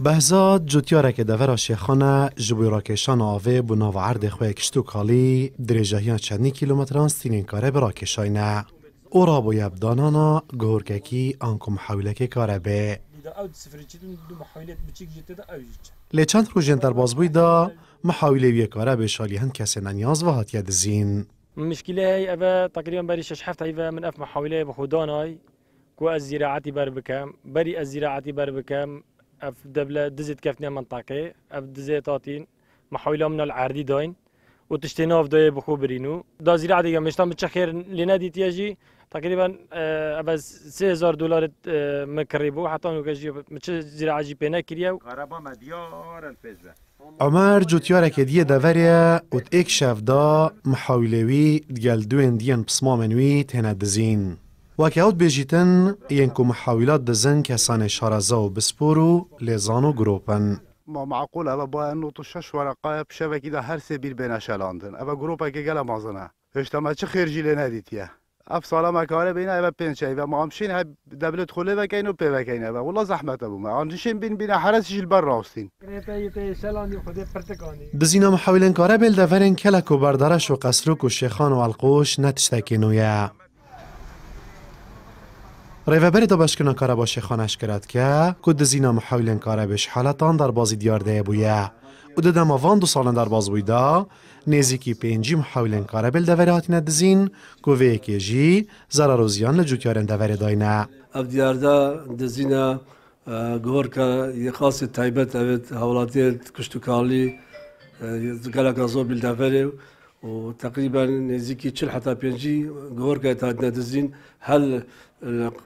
بهزاد جوتیارکه دور شیخانه جبوی راکشان آوه بنا و عرد خواه کشتو کالی دریجهیان چندی کیلومتران سینین کاره برا نه او را با دانانا گورککی آنکم محاوله که کاره به لی چند جن در بازبوی دا محاوله وی کاره به شالی هند کسی ننیاز و هاتیه زین. مشکله ای اوه تقریبا بری شش هفت من اف محاوله بخودانای والزراعة الزراعه بكام بري الزراعة بار اف دبلة دزت كفتنا منطقة اف دزت تاتين محاولة من العردي داين وتشتينا اف داي بخو برينو دا زراعة ديگه مشتم بتشخير لنادي تيجي تقريبا أه ابا 3000 دولار آه، مكربو حتى نوكاجي مش زراعة جي بينا كريا غربا مديار الفيزا عمر که دیه دیە ات ایک شفده محاولوی دیگل دگەل دوێن پسما منوی تنه دزین. وكاوت بيجيتن یەنک و محاولات دزن کەسانی شارەزە و بسپۆر و و ما معقول أبا بقى إنه طشاش ورقة بشبكة كده هرسة بير بين شالاندن أبا كي كجلا مازنا اجتماع خيرجي لنا ديتيا اف سالا ما كاره بينا ابا بين ما عمشين هب دبلت خله بكين و بكين ابا والله زحمه ابو ما عندشين بين بين حرس جل برا اوستين دزینا محاولن کاره بل دفرن کلک و بردارش و قصرک و شیخان و القوش نتشتکینویا خانش کرد که زینا محاولین کارا بش حالتان در بازی دیار ده بویا او ده و وان دو در ساڵن دەرباز بوویدا، نێزیکی پێنجیم حولێن کارەبل دەڤراتینە دزین، کوڤەیەکێژی زارە ڕۆزیان روزیان جوکارن ده داینە. ئەف خاص دزینە گۆرکە یخاسی تایبەت ئەوێت هەوڵاتێت کشتتوکالی گەلەکە زۆر بل و و تقریبا نزیکی چل حتا پنجی گورکه تا ندزین هل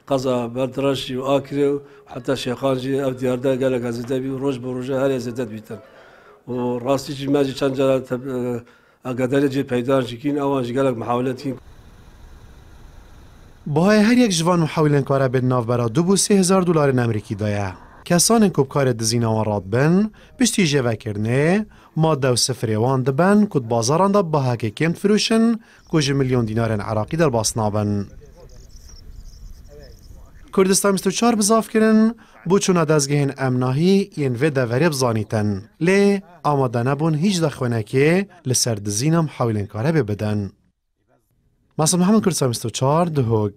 قضا بردرش و آکره و حتی شیخان جی او دیارده گلک ازده بی روش بروجه هر ازده بیتن و راستی جی ماجی چند جا اگداری جی پیدان جکین اوان جی گلک محاولتین باهای هر یک جوان محاولن کاره به ناو برا دو بو سه هزار دلار امریکی دایه کسان کەسانێک کوبکارە دزینەوە ڕاتبن پشتی ژێڤەکردنێ مادە و بازاران دەبن بها بازاراندا کم فروشن کۆژی میلیون دینار عراقی چار بزاف کوردستان 24 چون چون چوونە این این یەنێ وریب زانیتن، لی آماده نبون، هیچ دەخوێنەکێ لسر دزینم کاره مثلا بدەن. مەسم هەمە کوردستان 24 دهوگ